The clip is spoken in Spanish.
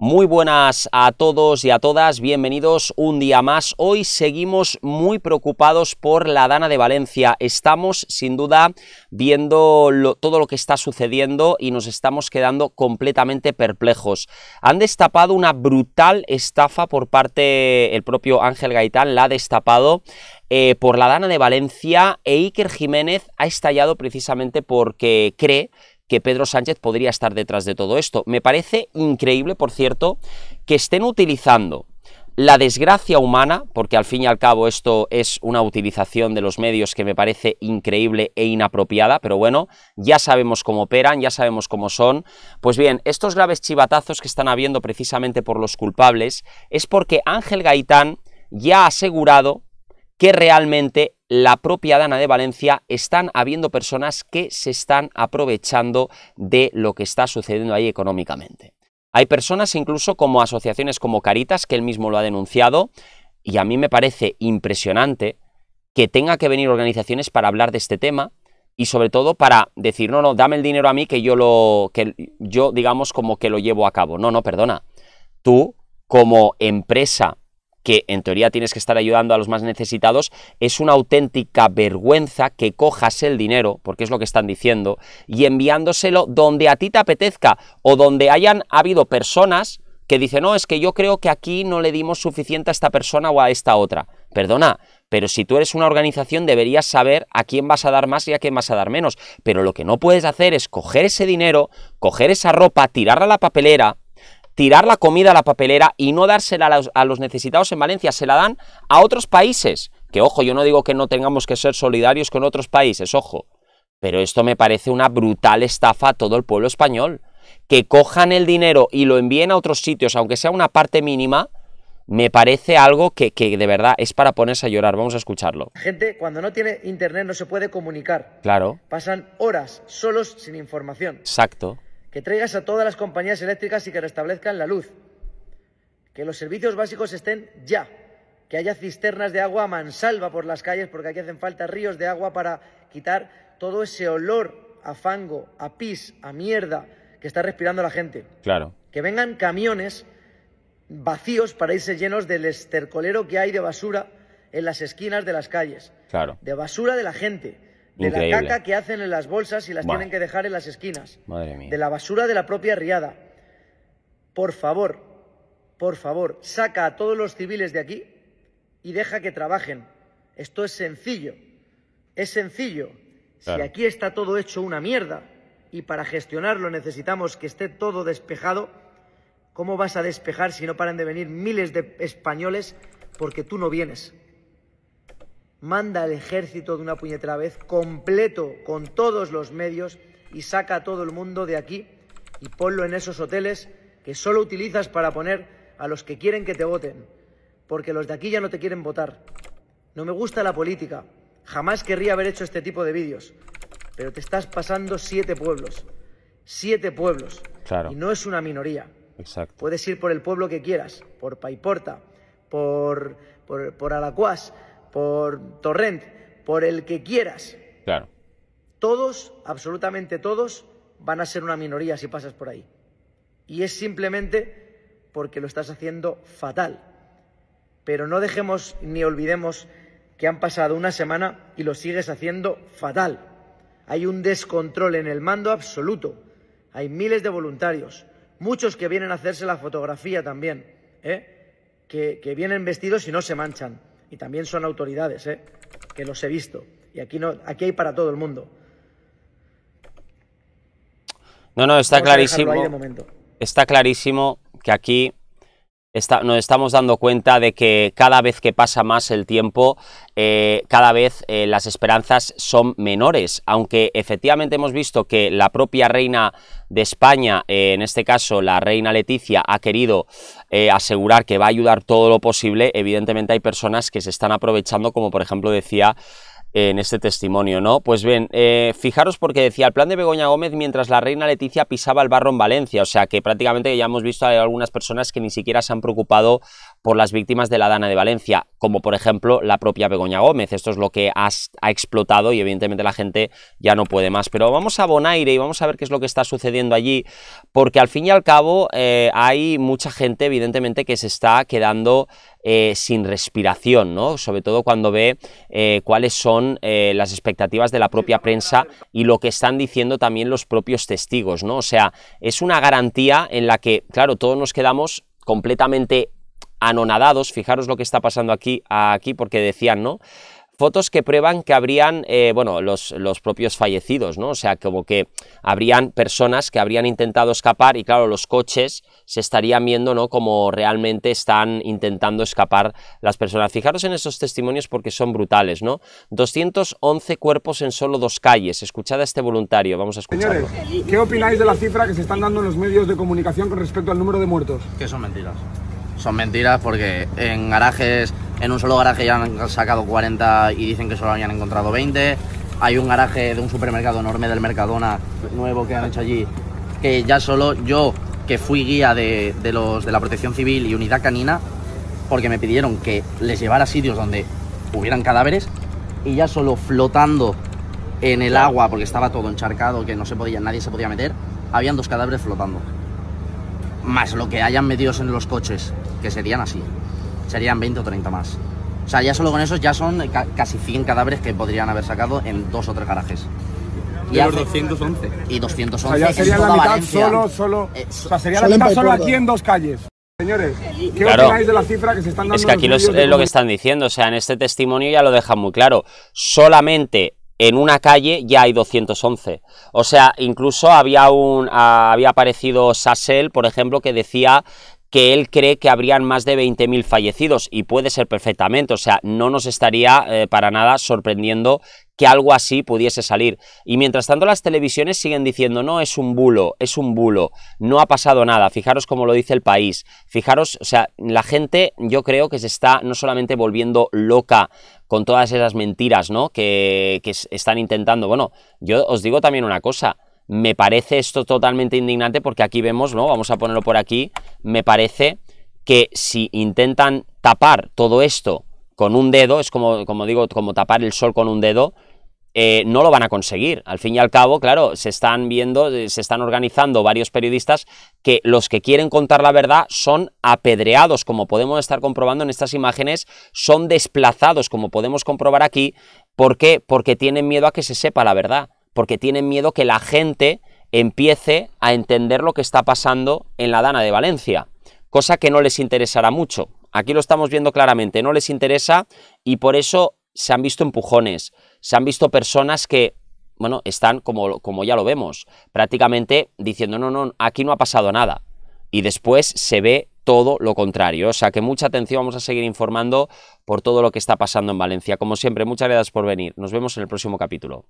Muy buenas a todos y a todas, bienvenidos un día más. Hoy seguimos muy preocupados por la Dana de Valencia. Estamos sin duda viendo todo lo que está sucediendo y nos estamos quedando completamente perplejos. Han destapado una brutal estafa por parte el propio Ángel Gaitán, la ha destapado eh, por la Dana de Valencia e Iker Jiménez ha estallado precisamente porque cree que Pedro Sánchez podría estar detrás de todo esto. Me parece increíble, por cierto, que estén utilizando la desgracia humana, porque al fin y al cabo esto es una utilización de los medios que me parece increíble e inapropiada, pero bueno, ya sabemos cómo operan, ya sabemos cómo son. Pues bien, estos graves chivatazos que están habiendo precisamente por los culpables es porque Ángel Gaitán ya ha asegurado que realmente la propia Dana de Valencia, están habiendo personas que se están aprovechando de lo que está sucediendo ahí económicamente. Hay personas incluso como asociaciones como Caritas, que él mismo lo ha denunciado, y a mí me parece impresionante que tenga que venir organizaciones para hablar de este tema y sobre todo para decir, no, no, dame el dinero a mí que yo lo, que yo digamos como que lo llevo a cabo. No, no, perdona. Tú como empresa que en teoría tienes que estar ayudando a los más necesitados, es una auténtica vergüenza que cojas el dinero, porque es lo que están diciendo, y enviándoselo donde a ti te apetezca o donde hayan habido personas que dicen, no, es que yo creo que aquí no le dimos suficiente a esta persona o a esta otra. Perdona, pero si tú eres una organización deberías saber a quién vas a dar más y a quién vas a dar menos. Pero lo que no puedes hacer es coger ese dinero, coger esa ropa, tirarla a la papelera, tirar la comida a la papelera y no dársela a los, necesitados en Valencia, se la dan a otros países. Que ojo, yo no digo que no tengamos que ser solidarios con otros países, ojo, pero esto me parece una brutal estafa a todo el pueblo español. Que cojan el dinero y lo envíen a otros sitios, aunque sea una parte mínima, me parece algo que, que, de verdad es para ponerse a llorar. Vamos a escucharlo. Gente, cuando no tiene internet no se puede comunicar. Claro. Pasan horas solos sin información. Exacto que traigas a todas las compañías eléctricas y que restablezcan la luz, que los servicios básicos estén ya, que haya cisternas de agua a mansalva por las calles, porque aquí hacen falta ríos de agua para quitar todo ese olor a fango, a pis, a mierda que está respirando la gente. Claro. Que vengan camiones vacíos para irse llenos del estercolero que hay de basura en las esquinas de las calles. Claro. De basura de la gente de la caca que hacen en las bolsas y las tienen que dejar en las esquinas. Madre mía. De la basura de la propia riada. Por favor, por favor, saca a todos los civiles de aquí y deja que trabajen. Esto es sencillo. Es sencillo. Si aquí está todo hecho una mierda y para gestionarlo necesitamos que esté todo despejado, ¿cómo vas a despejar si no paran de venir miles de españoles porque tú no vienes? manda al ejército de una puñetera vez completo con todos los medios y saca a todo el mundo de aquí y ponlo en esos hoteles que solo utilizas para poner a los que quieren que te voten, porque los de aquí ya no te quieren votar. No me gusta la política, jamás querría haber hecho este tipo de vídeos, pero te estás pasando siete pueblos, siete pueblos, claro. y no es una minoría. Puedes ir por el pueblo que quieras, por Paiporta, por, por, por por Torrent, por el que quieras. Claro. Todos, absolutamente todos, van a ser una minoría si pasas por ahí. Y es simplemente porque lo estás haciendo fatal. Pero no dejemos ni olvidemos que han pasado una semana y lo sigues haciendo fatal. Hay un descontrol en el mando absoluto. Hay miles de voluntarios, muchos que vienen a hacerse la fotografía también, ¿eh? que vienen vestidos y no se manchan y también son autoridades, ¿eh? que los he visto. Y aquí, no, aquí hay para todo el mundo. No, no, está clarísimo. Está clarísimo que aquí nos estamos dando cuenta de que cada vez que pasa más el tiempo, eh, cada vez eh, las esperanzas son menores, aunque efectivamente hemos visto que la propia reina de España, eh, en este caso la reina Leticia, ha querido asegurar que va a ayudar todo lo posible, evidentemente hay personas que se están aprovechando, como por ejemplo decía en este testimonio, ¿no? Pues bien, eh, fijaros porque decía el plan de Begoña Gómez mientras la reina Leticia pisaba el barro en Valencia, o sea que prácticamente ya hemos visto a algunas personas que ni siquiera se han preocupado por las víctimas de la Dana de Valencia, como por ejemplo la propia Begoña Gómez. Esto es lo que ha explotado y evidentemente la gente ya no puede más. Pero vamos a Bonaire y vamos a ver qué es lo que está sucediendo allí, porque al fin y al cabo eh, hay mucha gente evidentemente que se está quedando eh, sin respiración, ¿no? sobre todo cuando ve eh, cuáles son las expectativas de la propia prensa y lo que están diciendo también los propios testigos. ¿no? O sea, es una garantía en la que, claro, todos nos quedamos completamente anonadados, fijaros lo que está pasando aquí, aquí porque decían, ¿no? Fotos que prueban que habrían, eh, bueno, los, los, propios fallecidos, ¿no? O sea, como que habrían personas que habrían intentado escapar y claro, los coches se estarían viendo, ¿no? Como realmente están intentando escapar las personas. Fijaros en esos testimonios porque son brutales, ¿no? 211 cuerpos en solo dos calles. Escuchad a este voluntario, vamos a escucharlo. Señores, ¿qué opináis de la cifra que se están dando en los medios de comunicación con respecto al número de muertos? Que son mentiras son mentiras porque en garajes, en un solo garaje ya han sacado 40 y dicen que solo habían encontrado 20. Hay un garaje de un supermercado enorme del Mercadona nuevo que han hecho allí, que ya solo yo, que fui guía de, los, de la Protección Civil y Unidad Canina, porque me pidieron que les llevara a sitios donde hubieran cadáveres, y ya solo flotando en el agua, porque estaba todo encharcado, que no se podía, nadie se podía meter, habían dos cadáveres flotando. Más lo que hayan metido en los coches que serían así. Serían 20 o 30 más. O sea, ya solo con esos ya son casi 100 cadáveres que podrían haber sacado en dos o tres garajes. Y los 211. Y 211. O sería la mitad solo, eh, o sea, sería solo aquí en dos calles. Señores, ¿qué opináis de la cifra que se están dando? Es que aquí es lo que están diciendo, o sea, en este testimonio ya lo dejan muy claro. Solamente en una calle ya hay 211. O sea, incluso había un ah, había aparecido Sassel, por ejemplo, que decía que él cree que habrían más de 20.000 fallecidos y puede ser perfectamente, o sea, no nos estaría eh, para nada sorprendiendo que algo así pudiese salir. Y mientras tanto las televisiones siguen diciendo, no, es un bulo, es un bulo, no ha pasado nada, fijaros cómo lo dice el país, fijaros, o sea, la gente yo creo que se está no solamente volviendo loca con todas esas mentiras, ¿no? Que, que están intentando, bueno, yo os digo también una cosa, me parece esto totalmente indignante porque aquí vemos, ¿no? Vamos a ponerlo por aquí. Me parece que si intentan tapar todo esto con un dedo, es como, como digo, como tapar el sol con un dedo, eh, no lo van a conseguir. Al fin y al cabo, claro, se están viendo, eh, se están organizando varios periodistas que los que quieren contar la verdad son apedreados, como podemos estar comprobando en estas imágenes, son desplazados, como podemos comprobar aquí. ¿Por qué? Porque tienen miedo a que se sepa la verdad porque tienen miedo que la gente empiece a entender lo que está pasando en la Dana de Valencia, cosa que no les interesará mucho. Aquí lo estamos viendo claramente, no les interesa y por eso se han visto empujones, se han visto personas que, bueno, están como, como ya lo vemos, prácticamente diciendo, no, no, aquí no ha pasado nada. Y después se ve todo lo contrario. O sea que mucha atención, vamos a seguir informando por todo lo que está pasando en Valencia. Como siempre, muchas gracias por venir. Nos vemos en el próximo capítulo.